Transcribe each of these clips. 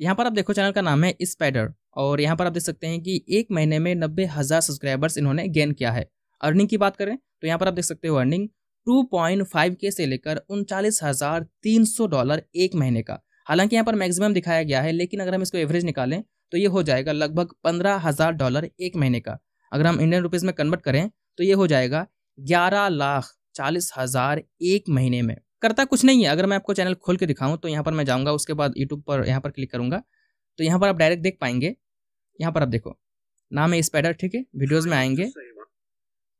यहाँ पर आप देखो चैनल का नाम है स्पाइडर और यहाँ पर आप देख सकते हैं कि एक महीने में नब्बे हज़ार सब्सक्राइबर्स इन्होंने गेन किया है अर्निंग की बात करें तो यहाँ पर आप देख सकते हो अर्निंग 2.5 के से लेकर उनचालीस हज़ार तीन सौ डॉलर एक महीने का हालांकि यहाँ पर मैक्सिमम दिखाया गया है लेकिन अगर हम इसको एवरेज निकालें तो ये हो जाएगा लगभग पंद्रह हज़ार डॉलर एक महीने का अगर हम इंडियन रुपीज़ में कन्वर्ट करें तो ये हो जाएगा ग्यारह लाख चालीस हज़ार एक महीने में करता कुछ नहीं है अगर मैं आपको चैनल खोल के दिखाऊँ तो यहाँ पर मैं जाऊँगा उसके बाद यूट्यूब पर यहाँ पर क्लिक करूँगा तो यहाँ पर आप डायरेक्ट देख पाएंगे यहाँ पर आप देखो नाम है स्पाइडर ठीक है वीडियोज़ में आएंगे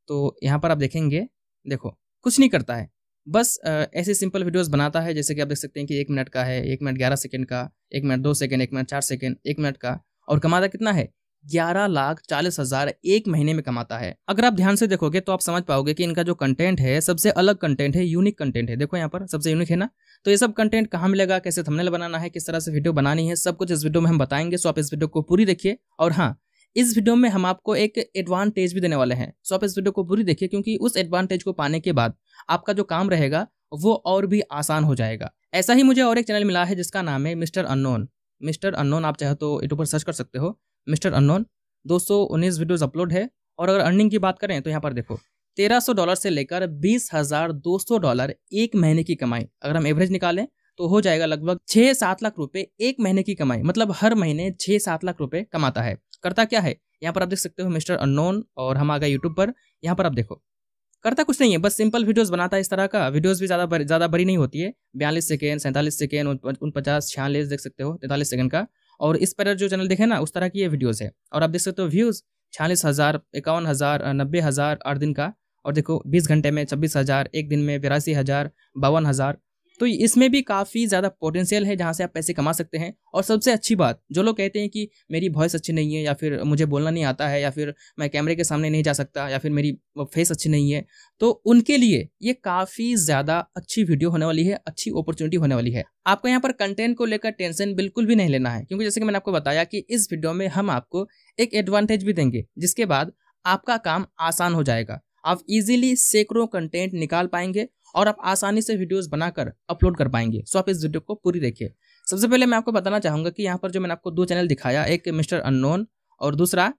तो यहाँ पर आप देखेंगे देखो कुछ नहीं करता है बस ऐसे सिंपल वीडियोस बनाता है जैसे कि आप देख सकते हैं कि एक मिनट का है एक मिनट ग्यारह सेकंड का एक मिनट दो सेकंड एक मिनट चार सेकंड एक मिनट का और कमाता कितना है ग्यारह लाख चालीस हजार एक महीने में कमाता है अगर आप ध्यान से देखोगे तो आप समझ पाओगे कि इनका जो कंटेंट है सबसे अलग कंटेंट है यूनिक कंटेंट है देखो यहाँ पर सबसे यूनिक है ना तो ये सब कंटेंट कहाँ मिलेगा कैसे थंबनेल बनाना है किस तरह से वीडियो बनानी है सब कुछ इस वीडियो में हम बताएंगे सो आप इस वीडियो को पूरी देखिए और हाँ इस वीडियो में हम आपको एक एडवांटेज भी देने वाले हैं सो आप इस वीडियो को पूरी देखिए क्योंकि उस एडवांटेज को पाने के बाद आपका जो काम रहेगा वो और भी आसान हो जाएगा ऐसा ही मुझे और एक चैनल मिला है जिसका नाम है मिस्टर अननोन मिस्टर अननोन आप चाहे तो यूट्यूब पर सर्च कर सकते हो मिस्टर अननोन दो सौ उन्नीस अपलोड है और अगर अर्निंग की बात करें तो यहाँ पर देखो तेरह सौ डॉलर से लेकर बीस हज़ार दो सौ डॉलर एक महीने की कमाई अगर हम एवरेज निकालें तो हो जाएगा लगभग छः सात लाख रुपए एक महीने की कमाई मतलब हर महीने छः सात लाख रुपए कमाता है करता क्या है यहाँ पर आप देख सकते हो मिस्टर अननोन और हम आ गए यूट्यूब पर यहाँ पर आप देखो करता कुछ नहीं है बस सिंपल वीडियोस बनाता है इस तरह का वीडियोस भी ज़्यादा ज़्यादा बड़ी नहीं होती है बयालीस सेकेंड सैंतालीस सेकेंड उन पचास छियालीस देख सकते हो तैंतालीस सेकेंड का और इस पर जो चैनल देखे ना उस तरह की ये वीडियोज़ है और आप देख सकते हो व्यूज़ छियालीस हज़ार इक्यावन हज़ार नब्बे हज़ार आठ दिन का और देखो बीस घंटे में छब्बीस हज़ार एक दिन में बिरासी हज़ार बावन हज़ार तो इसमें भी काफ़ी ज़्यादा पोटेंशियल है जहाँ से आप पैसे कमा सकते हैं और सबसे अच्छी बात जो लोग कहते हैं कि मेरी वॉइस अच्छी नहीं है या फिर मुझे बोलना नहीं आता है या फिर मैं कैमरे के सामने नहीं जा सकता या फिर मेरी फेस अच्छी नहीं है तो उनके लिए ये काफ़ी ज़्यादा अच्छी वीडियो होने वाली है अच्छी अपॉर्चुनिटी होने वाली है आपको यहाँ पर कंटेंट को लेकर टेंशन बिल्कुल भी नहीं लेना है क्योंकि जैसे कि मैंने आपको बताया कि इस वीडियो में हम आपको एक एडवांटेज भी देंगे जिसके बाद आपका काम आसान हो जाएगा आप इजीली सैकड़ों कंटेंट निकाल पाएंगे और आप आसानी से वीडियोस बनाकर अपलोड कर पाएंगे सो आप इस वीडियो को पूरी देखिए सबसे पहले मैं आपको बताना चाहूँगा कि यहाँ पर जो मैंने आपको दो चैनल दिखाया एक मिस्टर अननोन और दूसरा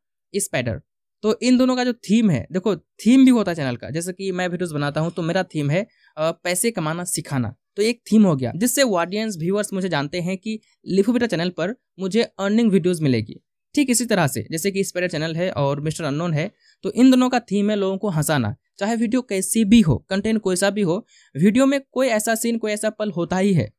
स्पैडर तो इन दोनों का जो थीम है देखो थीम भी होता है चैनल का जैसे कि मैं वीडियोज़ बनाता हूँ तो मेरा थीम है पैसे कमाना सिखाना तो एक थीम हो गया जिससे ऑडियंस व्यूअर्स मुझे जानते हैं कि लिफू बेटा चैनल पर मुझे अर्निंग वीडियोज़ मिलेगी ठीक इसी तरह से जैसे कि स्पेडर चैनल है और मिस्टर अननोन है तो इन दोनों का थीम है लोगों को हंसाना चाहे वीडियो कैसी भी हो कंटेंट कोई सा भी हो वीडियो में कोई ऐसा सीन कोई ऐसा पल होता ही है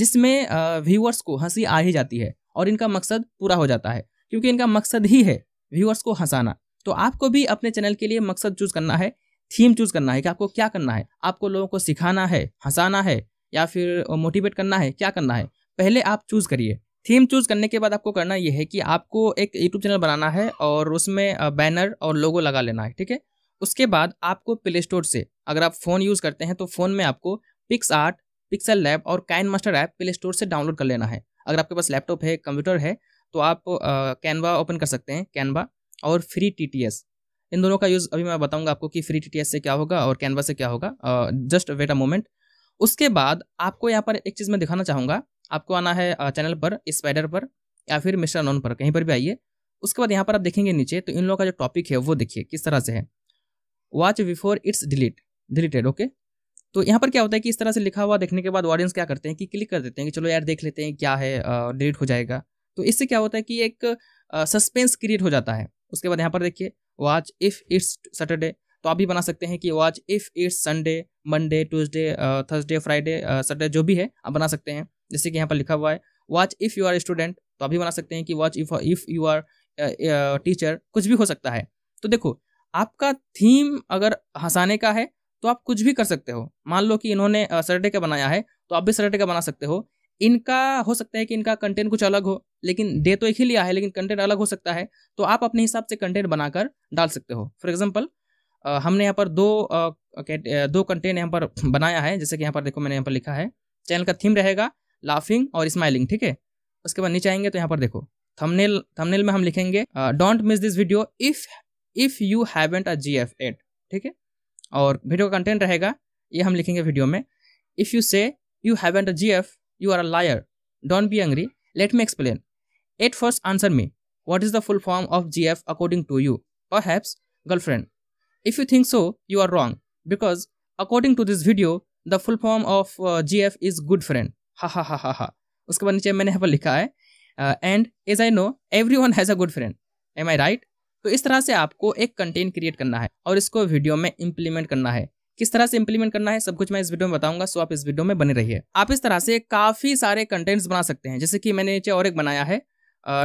जिसमें व्यूअर्स को हंसी आ ही जाती है और इनका मकसद पूरा हो जाता है क्योंकि इनका मकसद ही है व्यूअर्स को हंसाना तो आपको भी अपने चैनल के लिए मकसद चूज करना है थीम चूज करना है कि आपको क्या करना है आपको लोगों को सिखाना है हंसाना है या फिर मोटिवेट करना है क्या करना है पहले आप चूज करिए थीम चूज करने के बाद आपको करना यह है कि आपको एक यूट्यूब चैनल बनाना है और उसमें बैनर और लोगो लगा लेना है ठीक है उसके बाद आपको प्ले स्टोर से अगर आप फ़ोन यूज़ करते हैं तो फ़ोन में आपको पिक्स आर्ट पिक्सल लैब और KineMaster app play store से डाउनलोड कर लेना है अगर आपके पास लैपटॉप है कंप्यूटर है तो आप कैनवा ओपन कर सकते हैं कैनवा और फ्री टी इन दोनों का यूज़ अभी मैं बताऊंगा आपको कि फ्री टी से क्या होगा और कैनवा से क्या होगा जस्ट वेट अ मोमेंट उसके बाद आपको यहाँ पर एक चीज़ मैं दिखाना चाहूँगा आपको आना है चैनल पर स्पाइडर पर या फिर मिस्टर नॉन पर कहीं पर भी आइए उसके बाद यहाँ पर आप देखेंगे नीचे तो इन लोगों का जो टॉपिक है वो देखिए किस तरह से है watch before it's delete deleted okay तो यहाँ पर क्या होता है कि इस तरह से लिखा हुआ देखने के बाद ऑडियंस क्या करते हैं कि क्लिक कर देते हैं कि चलो यार देख लेते हैं क्या है डिलीट हो जाएगा तो इससे क्या होता है कि एक सस्पेंस क्रिएट हो जाता है उसके बाद यहाँ पर देखिए वॉच इफ़ इट्स सैटरडे तो आप भी बना सकते हैं कि watch if it's Sunday Monday Tuesday Thursday Friday Saturday जो भी है आप बना सकते हैं जैसे कि यहाँ पर लिखा हुआ है watch if you are student तो आप भी बना सकते हैं कि watch if if you are teacher कुछ भी हो सकता है तो देखो आपका थीम अगर हंसाने का है तो आप कुछ भी कर सकते हो मान लो कि इन्होंने सरटे का बनाया है तो आप भी सरटे का बना सकते हो इनका हो सकता है कि इनका कंटेंट कुछ अलग हो लेकिन डे तो एक ही लिया है लेकिन कंटेंट अलग हो सकता है तो आप अपने हिसाब से कंटेंट बनाकर डाल सकते हो फॉर एग्जाम्पल हमने यहाँ पर दो दो कंटेंट यहाँ पर बनाया है जैसे कि यहाँ पर देखो मैंने यहाँ पर लिखा है चैनल का थीम रहेगा लाफिंग और स्माइलिंग ठीक है उसके बाद नीचे आएंगे तो यहाँ पर देखो थंबनेल थंबनेल में हम लिखेंगे don't miss this video if if you haven't a G F at ठीक है और वीडियो का कंटेंट रहेगा ये हम लिखेंगे वीडियो में if you say you haven't a G F you are a liar don't be angry let me explain at first answer me what is the full form of G F according to you और हैप्स girlfriend if you think so you are wrong because according to this video the full form of G F is good friend ha ha ha ha हा उसके बाद नीचे मैंने यहाँ पर लिखा है and as I know everyone has a good friend am I right तो इस तरह से आपको एक कंटेंट क्रिएट करना है और इसको वीडियो में इम्प्लीमेंट करना है किस तरह से इंप्लीमेंट करना है सब कुछ मैं इस वीडियो में बताऊंगा सो आप इस वीडियो में बने रहिए आप इस तरह से काफी सारे कंटेंट्स बना सकते हैं जैसे कि मैंने नीचे और एक बनाया है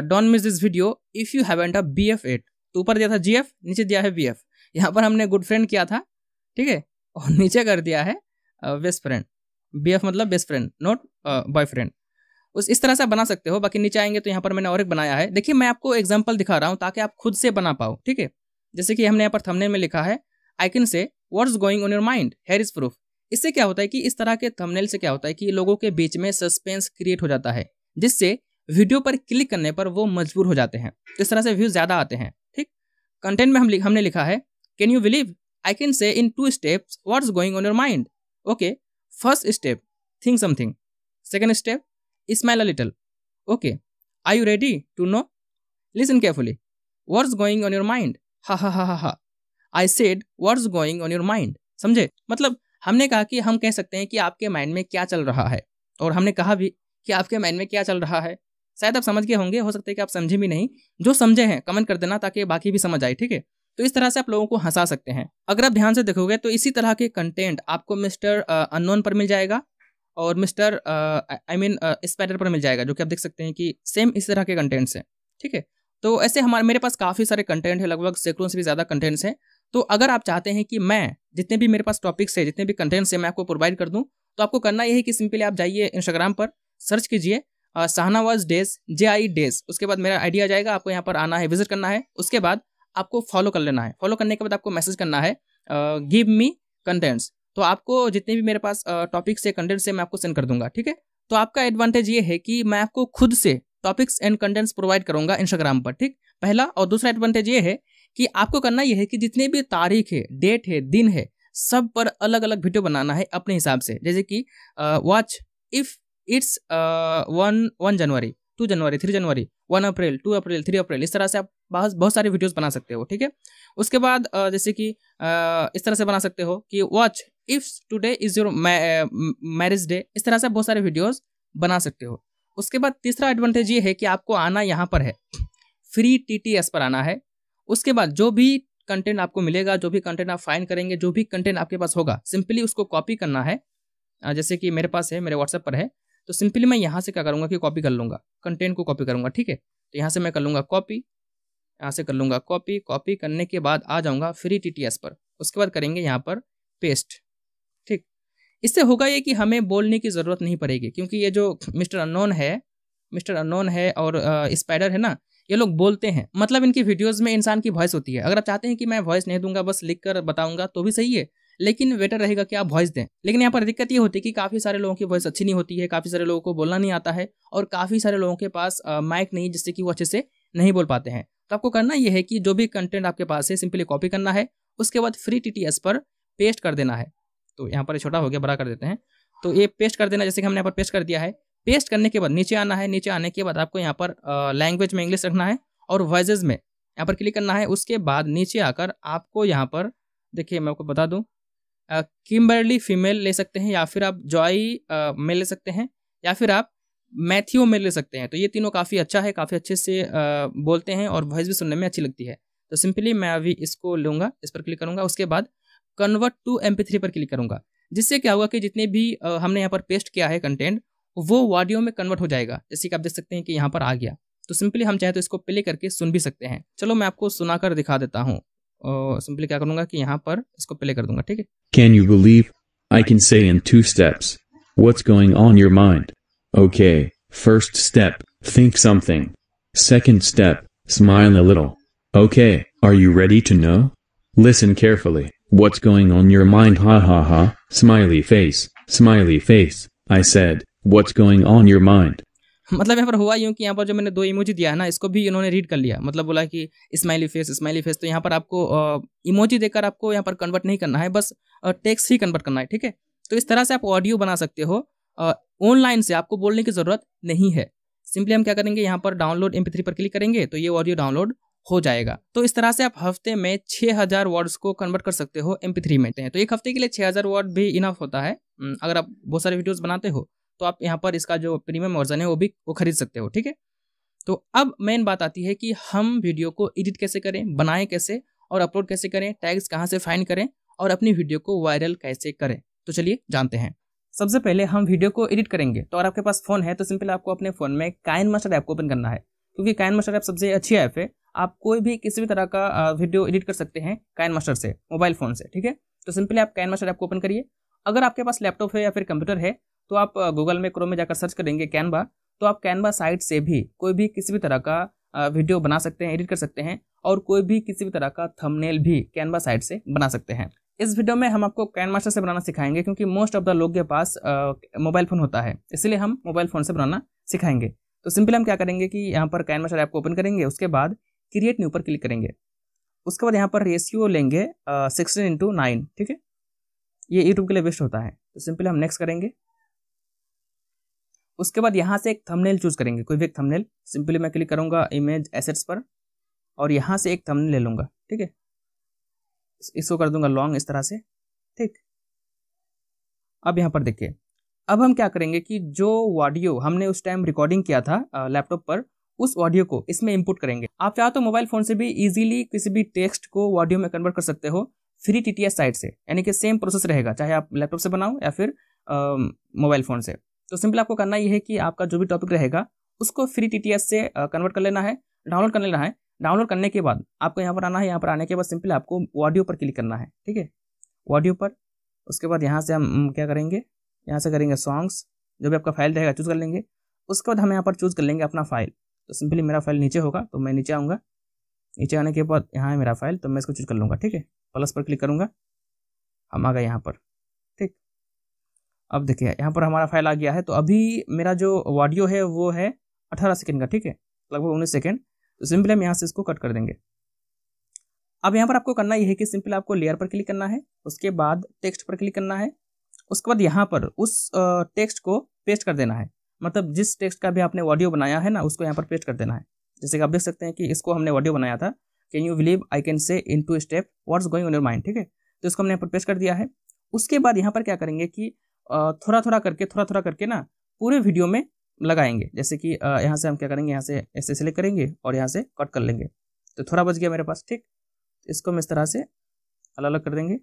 don't miss this video if you haven't a B F at तो ऊपर दिया था जी एफ नीचे दिया है बी एफ यहाँ पर हमने गुड फ्रेंड किया था ठीक है और नीचे कर दिया है बेस्ट फ्रेंड बी एफ मतलब बेस्ट फ्रेंड नॉट बॉयफ्रेंड उस इस तरह से बना सकते हो बाकी नीचे आएंगे तो यहाँ पर मैंने और एक बनाया है देखिए मैं आपको एग्जाम्पल दिखा रहा हूँ ताकि आप खुद से बना पाओ ठीक है जैसे कि हमने यहाँ पर थमने में लिखा है I can say what's going on your mind here is proof इससे क्या होता है कि इस तरह के थंबनेल से क्या होता है कि लोगों के बीच में सस्पेंस क्रिएट हो जाता है जिससे वीडियो पर क्लिक करने पर वो मजबूर हो जाते हैं इस तरह से व्यूज ज़्यादा आते हैं ठीक कंटेंट में हम हमने लिखा है can you believe I can say in two steps what's going on your mind okay first step think something second step smile a little okay are you ready to know listen carefully words going on your mind ha ha ha ha I said words going on your mind समझे मतलब हमने कहा कि हम कह सकते हैं कि आपके माइंड में क्या चल रहा है और हमने कहा भी कि आपके माइंड में क्या चल रहा है शायद आप समझ गए होंगे हो सकता है कि आप समझे भी नहीं जो समझे हैं कमेंट कर देना ताकि बाकी भी समझ आए ठीक है तो इस तरह से आप लोगों को हंसा सकते हैं अगर आप ध्यान से देखोगे तो इसी तरह के कंटेंट आपको मिस्टर अननोन पर मिल जाएगा और मिस्टर आई मीन स्पैटर पर मिल जाएगा जो कि आप देख सकते हैं कि सेम इस तरह के कंटेंट्स हैं ठीक है तो ऐसे हमारे मेरे पास काफ़ी सारे कंटेंट हैं लगभग सैकड़ों से भी ज़्यादा कंटेंट्स हैं तो अगर आप चाहते हैं कि मैं जितने भी मेरे पास टॉपिक्स है जितने भी कंटेंट्स हैं मैं आपको प्रोवाइड कर दूँ तो आपको करना यही है कि सिंपली आप जाइए इंस्टाग्राम पर सर्च कीजिए शाहनावाज डेज जे आई डेज उसके बाद मेरा आइडिया जाएगा आपको यहाँ पर आना है विजिट करना है उसके बाद आपको फॉलो कर लेना है फॉलो करने के बाद आपको मैसेज करना है गिव मी कंटेंट्स तो आपको जितने भी मेरे पास टॉपिक्स है कंटेंट्स है मैं आपको सेंड कर दूंगा ठीक है तो आपका एडवांटेज ये है कि मैं आपको खुद से टॉपिक्स एंड कंटेंट्स प्रोवाइड करूंगा इंस्टाग्राम पर ठीक पहला और दूसरा एडवांटेज ये है कि आपको करना यह है कि जितने भी तारीख है डेट है दिन है सब पर अलग अलग वीडियो बनाना है अपने हिसाब से जैसे कि watch if it's one one January two January three January one April two April three April इस तरह से आप बहुत बहुत सारे वीडियोस बना सकते हो ठीक है उसके बाद uh, जैसे कि uh, इस तरह से बना सकते हो कि watch if today is your marriage day इस तरह से बहुत सारे वीडियोज़ बना सकते हो उसके बाद तीसरा एडवांटेज ये है कि आपको आना यहाँ पर है फ्री टी टी एस पर आना है उसके बाद जो भी कंटेंट आपको मिलेगा जो भी कंटेंट आप फाइन करेंगे जो भी कंटेंट आपके पास होगा सिंपली उसको कॉपी करना है जैसे कि मेरे पास है मेरे व्हाट्सएप पर है तो सिंपली मैं यहाँ से क्या करूँगा कि कॉपी कर लूँगा कंटेंट को कॉपी करूँगा ठीक है तो यहाँ से मैं कर लूँगा कॉपी यहाँ से कर लूँगा कॉपी कॉपी करने के बाद आ जाऊँगा फ्री टी टी एस पर उसके बाद करेंगे यहाँ पर पेस्ट इससे होगा ये कि हमें बोलने की ज़रूरत नहीं पड़ेगी क्योंकि ये जो मिस्टर अनोन है मिस्टर अनोन है और स्पाइडर है ना ये लोग बोलते हैं मतलब इनकी वीडियोस में इंसान की वॉइस होती है अगर आप चाहते हैं कि मैं वॉइस नहीं दूंगा बस लिख कर बताऊंगा तो भी सही है लेकिन बेटर रहेगा कि आप वॉइस दें लेकिन यहाँ पर दिक्कत ये होती है कि काफ़ी सारे लोगों की वॉइस अच्छी नहीं होती है काफ़ी सारे लोगों को बोलना नहीं आता है और काफ़ी सारे लोगों के पास माइक नहीं जिससे कि वो अच्छे से नहीं बोल पाते हैं तो आपको करना यह है कि जो भी कंटेंट आपके पास है सिंपली कॉपी करना है उसके बाद फ्री टी पर पेस्ट कर देना है तो यहाँ पर छोटा हो गया बड़ा कर देते हैं तो ये पेस्ट कर देना जैसे कि हमने यहाँ पर पेस्ट कर दिया है पेस्ट करने के बाद नीचे आना है नीचे आने के बाद आपको यहाँ पर लैंग्वेज में इंग्लिश रखना है और वॉइज में यहाँ पर क्लिक करना है उसके बाद नीचे आकर आपको यहाँ पर देखिए मैं आपको बता दूँ किम्बरली फीमेल ले सकते हैं या फिर आप जॉई मेल ले सकते हैं या फिर आप मैथ्यू मेल ले सकते हैं तो ये तीनों काफ़ी अच्छा है काफ़ी अच्छे से आ, बोलते हैं और वॉइस भी सुनने में अच्छी लगती है तो सिंपली मैं अभी इसको लूँगा इस पर क्लिक करूँगा उसके बाद कन्वर्ट टू एम पर क्लिक करूंगा जिससे क्या होगा कि जितने भी हमने यहाँ पर पेस्ट किया है कंटेंट वो वाडियो में कन्वर्ट हो जाएगा जैसे कि आप देख सकते हैं कि यहाँ पर आ गया तो सिंपली हम चाहे तो इसको प्ले करके सुन भी सकते हैं चलो मैं आपको सुनाकर दिखा देता हूँ सिंपली क्या करूंगा कि यहाँ पर इसको प्ले कर दूंगा ठीक है can you believe I can say in two steps what's going on your mind okay first step think something second step smile a little okay are you ready to know listen carefully What's going on your mind ha ha ha, smiley face, smiley face, I said, what's going on your mind? मतलब यहाँ पर हुआ यूँ कि यहाँ पर जो मैंने दो इमोजी दिया है ना इसको भी इन्होंने रीड कर लिया मतलब बोला कि स्माइली फेस स्माइली फेस तो यहाँ पर आपको इमोजी देकर आपको यहाँ पर कन्वर्ट नहीं करना है बस टेक्स्ट ही कन्वर्ट करना है ठीक है तो इस तरह से आप ऑडियो बना सकते हो ऑनलाइन से आपको बोलने की ज़रूरत नहीं है सिंपली हम क्या करेंगे यहाँ पर डाउनलोड एम पर क्लिक करेंगे तो ये ऑडियो डाउनलोड हो जाएगा तो इस तरह से आप हफ्ते में 6000 वर्ड्स को कन्वर्ट कर सकते हो एम पी थ्री में तो एक हफ्ते के लिए 6000 वर्ड भी इनफ होता है अगर आप बहुत सारे वीडियोस बनाते हो तो आप यहाँ पर इसका जो प्रीमियम वर्जन है वो भी वो खरीद सकते हो ठीक है तो अब मेन बात आती है कि हम वीडियो को एडिट कैसे करें बनाएं कैसे और अपलोड कैसे करें टैग्स कहाँ से फ़ाइन करें और अपनी वीडियो को वायरल कैसे करें तो चलिए जानते हैं सबसे पहले हम वीडियो को एडिट करेंगे तो अगर आपके पास फ़ोन है तो सिंपल आपको अपने फ़ोन में काइन मास्टर ऐप को ओपन करना है क्योंकि कैन मास्टर ऐप सबसे अच्छी ऐप है आप कोई भी किसी भी तरह का वीडियो एडिट कर सकते हैं कैन मास्टर से मोबाइल फ़ोन से ठीक है तो सिंपली आप कैन मास्टर ऐप को ओपन करिए अगर आपके पास लैपटॉप है या फिर कंप्यूटर है तो आप गूगल में क्रोम में जाकर सर्च करेंगे कैनवा तो आप कैनवा साइट से भी कोई भी किसी भी तरह का वीडियो बना सकते हैं एडिट कर सकते हैं और कोई भी किसी भी तरह का थंबनेल भी कैनवा साइट से बना सकते हैं इस वीडियो में हम आपको कैन मास्टर से बनाना सिखाएंगे क्योंकि मोस्ट ऑफ द लोग के पास मोबाइल फ़ोन होता है इसलिए हम मोबाइल फ़ोन से बनाना सिखाएंगे तो सिंपली हम क्या करेंगे कि यहाँ पर कैन मशर ऐप को ओपन करेंगे उसके बाद क्रिएट न्यू पर क्लिक करेंगे उसके बाद यहाँ पर रेशियो लेंगे सिक्सटीन इंटू नाइन ठीक है ये यूट्यूब के लिए बेस्ट होता है तो सिंपली हम नेक्स्ट करेंगे उसके बाद यहाँ से एक थंबनेल चूज़ करेंगे कोई भी एक थंबनेल सिंपली मैं क्लिक करूँगा इमेज एसेट्स पर और यहाँ से एक थंबनेल ले लूँगा ठीक है इसको कर दूंगा लॉन्ग इस तरह से ठीक अब यहाँ पर देखिए अब हम क्या करेंगे कि जो ऑडियो हमने उस टाइम रिकॉर्डिंग किया था लैपटॉप पर उस ऑडियो को इसमें इनपुट करेंगे आप चाहो तो मोबाइल फोन से भी इजीली किसी भी टेक्स्ट को ऑडियो में कन्वर्ट कर सकते हो फ्री टी टी साइट से यानी कि सेम प्रोसेस रहेगा चाहे आप लैपटॉप से बनाओ या फिर मोबाइल फ़ोन से तो सिंपल आपको करना ये है कि आपका जो भी टॉपिक रहेगा उसको फ्री टी से कन्वर्ट कर लेना है डाउनलोड कर लेना है डाउनलोड करने के बाद आपको यहाँ पर आना है यहाँ पर आने के बाद सिंपल आपको ऑडियो पर क्लिक करना है ठीक है ऑडियो पर उसके बाद यहाँ से हम क्या करेंगे यहाँ से करेंगे सॉन्ग्स जो भी आपका फाइल रहेगा चूज़ कर लेंगे उसके बाद हम यहाँ पर चूज़ कर लेंगे अपना फाइल तो सिंपली मेरा फाइल नीचे होगा तो मैं नीचे आऊँगा नीचे आने के बाद यहाँ है मेरा फाइल तो मैं इसको चूज कर लूँगा ठीक है प्लस पर क्लिक करूँगा हम आ गए यहाँ पर ठीक अब देखिए यहाँ पर हमारा फाइल आ गया है तो अभी मेरा जो ऑडियो है वो है अठारह सेकेंड का ठीक है लगभग उन्नीस सेकेंड तो सिंपली हम यहाँ से इसको कट कर देंगे अब यहाँ पर आपको करना यह है कि सिंपल आपको लेयर पर क्लिक करना है उसके बाद टेक्स्ट पर क्लिक करना है उसके बाद यहाँ पर उस टेक्स्ट को पेस्ट कर देना है मतलब जिस टेक्स्ट का भी आपने ऑडियो बनाया है ना उसको यहाँ पर पेस्ट कर देना है जैसे कि आप देख सकते हैं कि इसको हमने ऑडियो बनाया था can you believe I can say in two step words going on your mind ठीक है तो इसको हमने यहाँ पर पेस्ट कर दिया है उसके बाद यहाँ पर क्या करेंगे कि थोड़ा थोड़ा करके थोड़ा थोड़ा करके ना पूरे वीडियो में लगाएंगे जैसे कि यहाँ से हम क्या करेंगे यहाँ से ऐसे सेलेक्ट करेंगे और यहाँ से कट कर लेंगे तो थोड़ा बच गया मेरे पास ठीक इसको हम इस तरह से अलग अलग कर देंगे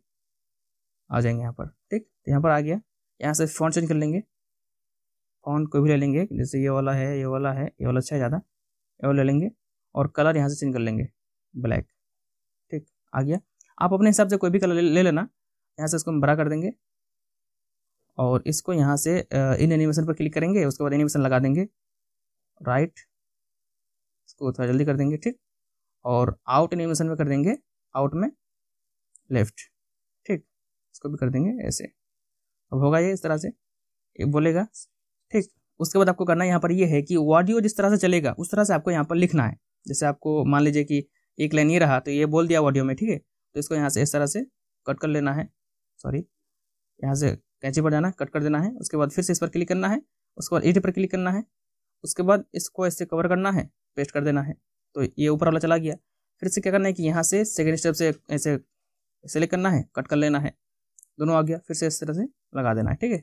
आ जाएंगे यहाँ पर ठीक तो यहाँ पर आ गया यहाँ से फ़ॉन्ट चेंज कर लेंगे फ़ॉन्ट कोई भी ले लेंगे जैसे ये वाला है ये वाला है ये वाला अच्छा है ज़्यादा ये वाला ले लेंगे और कलर यहाँ से चेंज कर लेंगे ब्लैक ठीक आ गया आप अपने हिसाब से कोई भी कलर ले, ले लेना यहाँ से इसको हम बड़ा कर देंगे और इसको यहाँ से इन एनिमेशन पर क्लिक करेंगे उसके बाद एनिमेशन लगा देंगे राइट इसको थोड़ा जल्दी कर देंगे ठीक और आउट एनिमेशन में कर देंगे आउट में लेफ्ट इसको भी कर देंगे ऐसे अब होगा ये इस तरह से ये बोलेगा ठीक उसके बाद आपको करना यहाँ पर ये है कि ऑडियो जिस तरह से चलेगा उस तरह से आपको यहाँ पर लिखना है जैसे आपको मान लीजिए कि एक लाइन ये रहा तो ये बोल दिया ऑडियो में ठीक है तो इसको यहाँ से इस तरह से कट कर लेना है सॉरी यहाँ से कैंची पर जाना कट कर देना है उसके बाद फिर से इस पर क्लिक करना है उसके बाद एडिट पर क्लिक करना है उसके बाद इसको ऐसे कवर करना है पेस्ट कर देना है तो ये ऊपर वाला चला गया फिर से क्या करना है कि यहाँ से सेकेंड स्टेप से ऐसे सेलेक्ट करना है कट कर लेना है दोनों आ गया फिर से इस तरह से लगा देना है ठीक है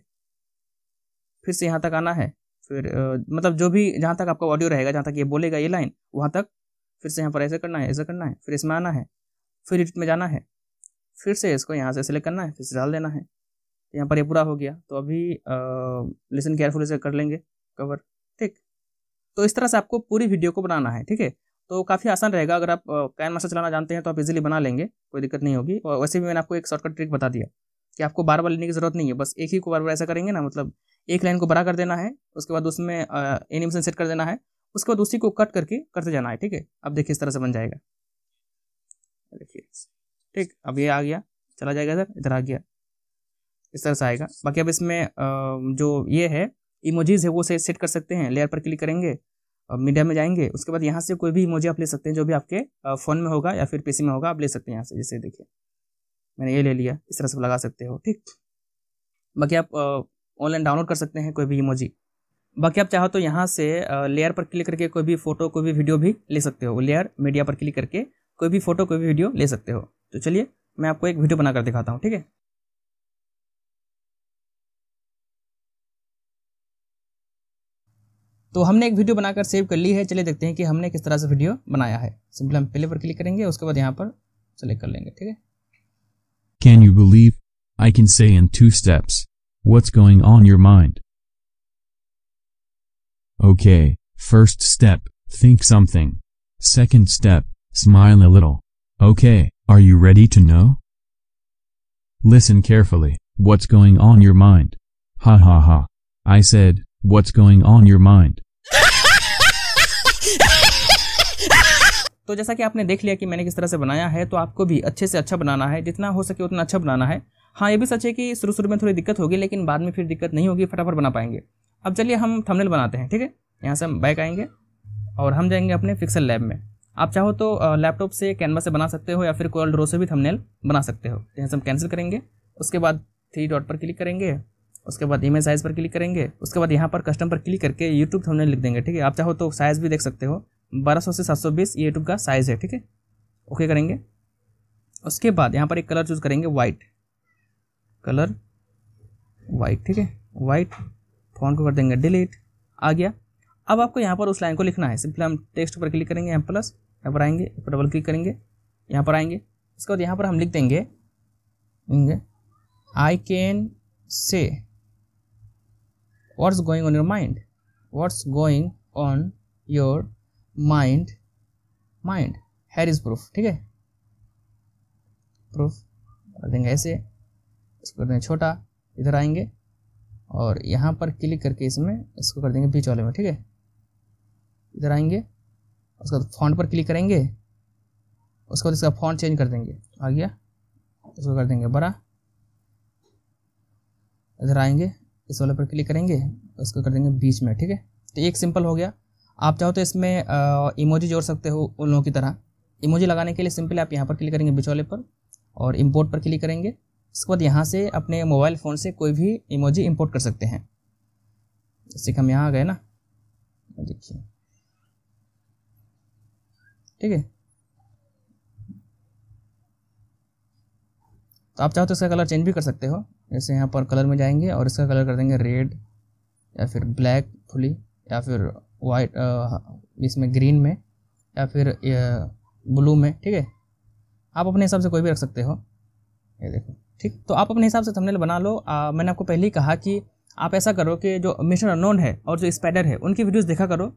फिर से यहाँ तक आना है फिर आ, मतलब जो भी जहाँ तक आपका ऑडियो रहेगा जहाँ तक ये बोलेगा ये लाइन वहाँ तक फिर से यहाँ पर ऐसे करना है ऐसे करना है फिर इसमें आना है फिर इट में जाना है फिर से इसको यहाँ से सेलेक्ट करना है फिर से डाल देना है यहाँ पर ये पूरा हो गया तो अभी लेसन केयरफुल से कर लेंगे कवर ठीक तो इस तरह से आपको पूरी वीडियो को बनाना है ठीक है तो काफ़ी आसान रहेगा अगर आप कैन मास्टर चलाना जानते हैं तो आप इजीली बना लेंगे कोई दिक्कत नहीं होगी और वैसे भी मैंने आपको एक शॉर्टकट ट्रिक बता दिया कि आपको बार बार लेने की ज़रूरत नहीं है बस एक ही को बार बार ऐसा करेंगे ना मतलब एक लाइन को बड़ा कर देना है उसके बाद उसमें एनिमेशन सेट कर देना है उसके बाद उसी को कट करके करते जाना है ठीक है अब देखिए इस तरह से बन जाएगा देखिए ठीक अब ये आ गया चला जाएगा इधर इधर आ गया इस तरह से आएगा बाकी अब इसमें जो ये है इमोजीज है वो से सेट कर सकते हैं लेयर पर क्लिक करेंगे मीडिया में जाएंगे उसके बाद यहाँ से कोई भी इमोजी आप ले सकते हैं जो भी आपके फ़ोन में होगा या फिर पीसी में होगा आप ले सकते हैं यहाँ से जैसे देखिए मैंने ये ले लिया इस तरह से लगा सकते हो ठीक बाकी आप ऑनलाइन डाउनलोड कर सकते हैं कोई भी इमोजी बाकी आप चाहो तो यहाँ से लेयर पर क्लिक करके कोई भी फोटो कोई भी वीडियो भी ले सकते हो लेयर मीडिया पर क्लिक करके कोई भी फोटो कोई भी वीडियो ले सकते हो तो चलिए मैं आपको एक वीडियो बनाकर दिखाता हूँ ठीक है तो हमने एक वीडियो बनाकर सेव कर ली है चलिए देखते हैं कि हमने किस तरह से वीडियो बनाया है सिंपल हम प्ले पर क्लिक करेंगे उसके बाद यहाँ पर सेलेक्ट कर लेंगे ठीक है Can you believe? I can say in two steps. What's going on your mind? Okay, first step, think something. Second step, smile a little. Okay, are you ready to know? Listen carefully, what's going on your mind? Ha ha ha. I said, what's going on your mind? तो जैसा कि आपने देख लिया कि मैंने किस तरह से बनाया है तो आपको भी अच्छे से अच्छा बनाना है जितना हो सके उतना अच्छा बनाना है हाँ ये भी सच है कि शुरू शुरू में थोड़ी दिक्कत होगी लेकिन बाद में फिर दिक्कत नहीं होगी फटाफट बना पाएंगे अब चलिए हम थंबनेल बनाते हैं ठीक है यहाँ से हम बैक आएंगे और हम जाएंगे अपने फिक्सल लैब में आप चाहो तो लैपटॉप से कैनवा से बना सकते हो या फिर कोल्ड रो से भी थंबनेल बना सकते हो तो यहाँ से हम कैंसिल करेंगे उसके बाद थ्री डॉट पर क्लिक करेंगे उसके बाद इमेज साइज़ पर क्लिक करेंगे उसके बाद यहाँ पर कस्टम पर क्लिक करके यूट्यूब थंबनेल लिख देंगे ठीक है आप चाहो तो साइज़ भी देख सकते हो बारह सौ से सात सौ बीस ये यूट्यूब का साइज़ है ठीक है ओके करेंगे उसके बाद यहाँ पर एक कलर चूज़ करेंगे वाइट कलर वाइट ठीक है वाइट फोन को कर देंगे डिलीट आ गया अब आपको यहाँ पर उस लाइन को लिखना है सिंपली हम टेक्स्ट पर क्लिक करेंगे यहाँ प्लस यहाँ पर आएंगे पर डबल क्लिक करेंगे यहाँ पर आएंगे उसके बाद यहाँ पर हम लिख देंगे I can say what's going on your mind what's going on your mind mind here is proof ठीक है प्रूफ कर देंगे ऐसे इसको कर देंगे छोटा इधर आएंगे और यहाँ पर क्लिक करके इसमें इसको कर देंगे बीच वाले में ठीक है इधर आएंगे उसके बाद फॉन्ट पर क्लिक करेंगे उसके बाद इसका फॉन्ट चेंज कर देंगे आ गया इसको कर देंगे बड़ा इधर आएंगे इस वाले पर क्लिक करेंगे उसको कर देंगे बीच में ठीक है तो एक सिंपल हो गया आप चाहो तो इसमें इमोजी जोड़ सकते हो उन लोगों की तरह इमोजी लगाने के लिए सिंपली आप यहाँ पर क्लिक करेंगे बिचौले पर और इम्पोर्ट पर क्लिक करेंगे उसके बाद यहाँ से अपने मोबाइल फ़ोन से कोई भी इमोजी इम्पोर्ट कर सकते हैं जैसे कि हम यहाँ आ गए ना देखिए ठीक है तो आप चाहो तो इसका कलर चेंज भी कर सकते हो जैसे यहाँ पर कलर में जाएंगे और इसका कलर कर देंगे रेड या फिर ब्लैक फुली या फिर वाइट uh, इसमें ग्रीन में या फिर ब्लू uh, में ठीक है आप अपने हिसाब से कोई भी रख सकते हो ये देखो ठीक तो आप अपने हिसाब से थंबनेल बना लो आ, मैंने आपको पहले ही कहा कि आप ऐसा करो कि जो मिशन अनोन है और जो स्पाइडर है उनकी वीडियोस देखा करो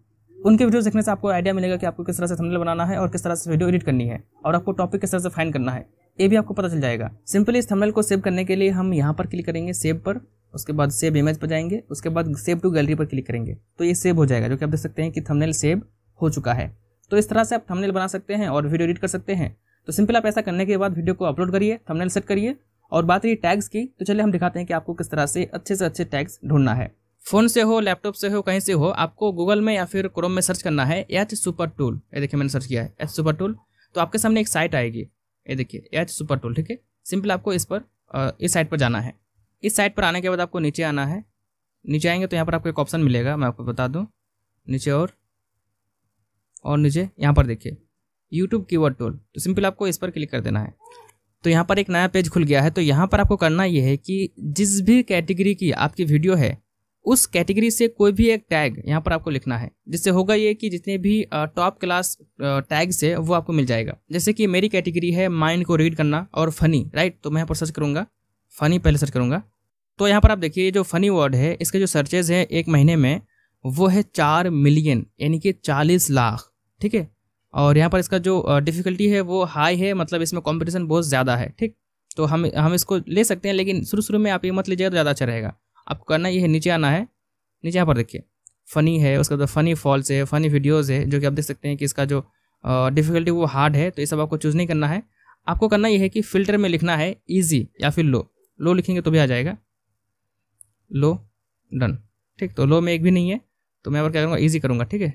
उनके वीडियोस देखने से आपको आइडिया मिलेगा कि आपको किस तरह से थंबनेल बनाना है और किस तरह से वीडियो एडिट करनी है और आपको टॉपिक किस तरह से फाइंड करना है ये भी आपको पता चल जाएगा सिंपली इस थंबनेल को सेव करने के लिए हम यहाँ पर क्लिक करेंगे सेव पर उसके बाद सेव इमेज पर जाएंगे उसके बाद सेव टू गैलरी पर क्लिक करेंगे तो ये सेव हो जाएगा जो कि आप देख सकते हैं कि थंबनेल सेव हो चुका है तो इस तरह से आप थंबनेल बना सकते हैं और वीडियो एडिट कर सकते हैं तो सिंपल आप ऐसा करने के बाद वीडियो को अपलोड करिए थंबनेल सेट करिए और बात रही टैग्स की तो चलिए हम दिखाते हैं कि आपको किस तरह से अच्छे से अच्छे टैग्स ढूंढना है फ़ोन से हो लैपटॉप से हो कहीं से हो आपको गूगल में या फिर क्रोम में सर्च करना है एच सुपर टूल ये देखिए मैंने सर्च किया है एच सुपर टूल तो आपके सामने एक साइट आएगी ये देखिए एच सुपर टूल ठीक है सिंपल आपको इस पर इस साइट पर जाना है इस साइट पर आने के बाद आपको नीचे आना है नीचे आएंगे तो यहाँ पर आपको एक ऑप्शन मिलेगा मैं आपको बता दूँ नीचे और और नीचे यहाँ पर देखिए यूट्यूब कीवर्ड टूल तो सिंपल आपको इस पर क्लिक कर देना है तो यहाँ पर एक नया पेज खुल गया है तो यहाँ पर आपको करना यह है कि जिस भी कैटेगरी की आपकी वीडियो है उस कैटेगरी से कोई भी एक टैग यहाँ पर आपको लिखना है जिससे होगा ये कि जितने भी टॉप क्लास टैग्स है वो आपको मिल जाएगा जैसे कि मेरी कैटेगरी है माइंड को रीड करना और फनी राइट तो मैं यहाँ पर सर्च करूँगा फ़नी पहले सर्च करूँगा तो यहाँ पर आप देखिए जो फ़नी वर्ड है इसके जो सर्चेज हैं एक महीने में वो है चार मिलियन यानी कि चालीस लाख ठीक है और यहाँ पर इसका जो डिफ़िकल्टी है वो हाई है मतलब इसमें कॉम्पिटिशन बहुत ज़्यादा है ठीक तो हम हम इसको ले सकते हैं लेकिन शुरू शुरू में आप ये मत लीजिए तो ज़्यादा अच्छा रहेगा आपको करना ये है नीचे आना है नीचे यहाँ पर देखिए फ़नी है उसका जो फ़नी फॉल्स है फ़नी वीडियोज़ है जो कि आप देख सकते हैं कि इसका जो डिफ़िकल्टी वो हार्ड है तो ये सब आपको चूज़ नहीं करना है आपको करना यह है कि फ़िल्टर में लिखना है ईजी या फिर लो लो लिखेंगे तो भी आ जाएगा लो डन ठीक तो लो में एक भी नहीं है तो मैं और क्या करूँगा ईजी करूँगा ठीक है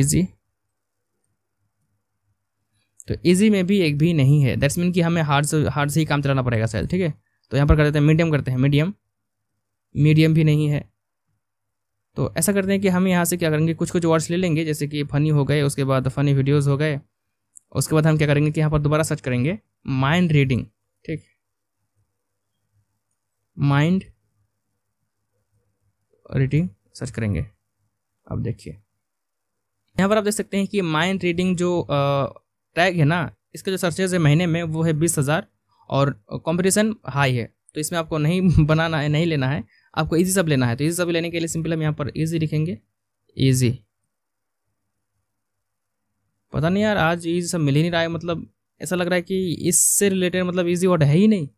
ईजी तो ईजी में भी एक भी नहीं है दैट्स मीन कि हमें हार्ड से हार्ड से ही काम चलाना पड़ेगा सेल ठीक है तो यहाँ पर कर देते हैं मीडियम करते हैं मीडियम मीडियम भी नहीं है तो ऐसा करते हैं कि हम यहाँ से क्या करेंगे कुछ कुछ वर्ड्स ले लेंगे जैसे कि फ़नी हो गए उसके बाद फ़नी वीडियोज़ हो गए उसके बाद हम क्या करेंगे कि यहाँ पर दोबारा सर्च करेंगे माइंड रीडिंग ठीक माइंड रीडिंग सर्च करेंगे आप देखिए यहाँ पर आप देख सकते हैं कि माइंड रीडिंग जो टैग है ना इसका जो सर्चेज है महीने में वो है बीस हज़ार और कंपटीशन हाई है तो इसमें आपको नहीं बनाना है नहीं लेना है आपको इजी सब लेना है तो इजी सब लेने के लिए सिंपल हम यहाँ पर इजी लिखेंगे इजी पता नहीं यार आज इजी सब मिल ही नहीं रहा है मतलब ऐसा लग रहा है कि इससे रिलेटेड मतलब ईजी वर्ड है ही नहीं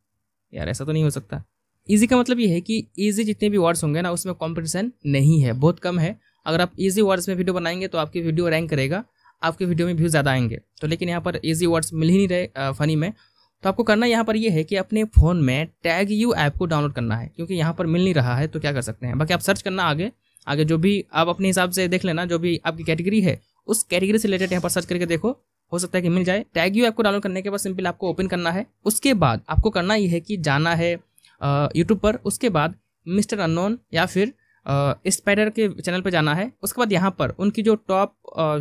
यार ऐसा तो नहीं हो सकता ईजी का मतलब ये है कि ईजी जितने भी वर्ड्स होंगे ना उसमें कॉम्पिटिशन नहीं है बहुत कम है अगर आप ईजी वर्ड्स में वीडियो बनाएंगे तो आपकी वीडियो रैंक करेगा आपके वीडियो में व्यू ज़्यादा आएंगे तो लेकिन यहाँ पर ईजी वर्ड्स मिल ही नहीं रहे फ़नी में तो आपको करना यहाँ पर ये है कि अपने फ़ोन में टैग यू ऐप को डाउनलोड करना है क्योंकि यहाँ पर मिल नहीं रहा है तो क्या कर सकते हैं बाकी आप सर्च करना आगे आगे जो भी आप अपने हिसाब से देख लेना जो भी आपकी कैटेगरी है उस कैटेगरी से रिलेटेड यहाँ पर सर्च करके देखो हो सकता है कि मिल जाए टैग यू ऐप को डाउनलोड करने के बाद सिंपल आपको ओपन करना है उसके बाद आपको करना यह है कि जाना है यूट्यूब पर उसके बाद मिस्टर अननोन या फिर स्पाइडर के चैनल पर जाना है उसके बाद यहाँ पर उनकी जो टॉप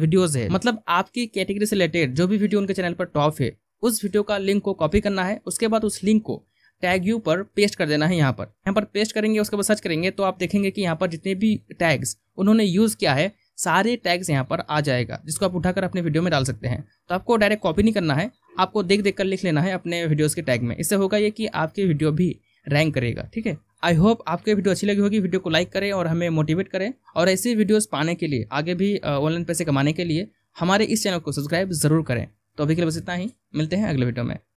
वीडियोज़ है मतलब आपकी कैटेगरी से रिलेटेड जो भी वीडियो उनके चैनल पर टॉप है उस वीडियो का लिंक को कॉपी करना है उसके बाद उस लिंक को टैग यू पर पेस्ट कर देना है यहाँ पर यहाँ पर पेस्ट करेंगे उसके बाद सर्च करेंगे तो आप देखेंगे कि यहाँ पर जितने भी टैग्स उन्होंने यूज़ किया है सारे टैग्स यहाँ पर आ जाएगा जिसको आप उठाकर अपने वीडियो में डाल सकते हैं तो आपको डायरेक्ट कॉपी नहीं करना है आपको देख देख कर लिख लेना है अपने वीडियोज़ के टैग में इससे होगा ये कि आपकी वीडियो भी रैंक करेगा ठीक है आई होप आपके वीडियो अच्छी लगी होगी वीडियो को लाइक करें और हमें मोटिवेट करें और ऐसी वीडियोस पाने के लिए आगे भी ऑनलाइन पैसे कमाने के लिए हमारे इस चैनल को सब्सक्राइब ज़रूर करें तो अभी के लिए बस इतना ही मिलते हैं अगले वीडियो में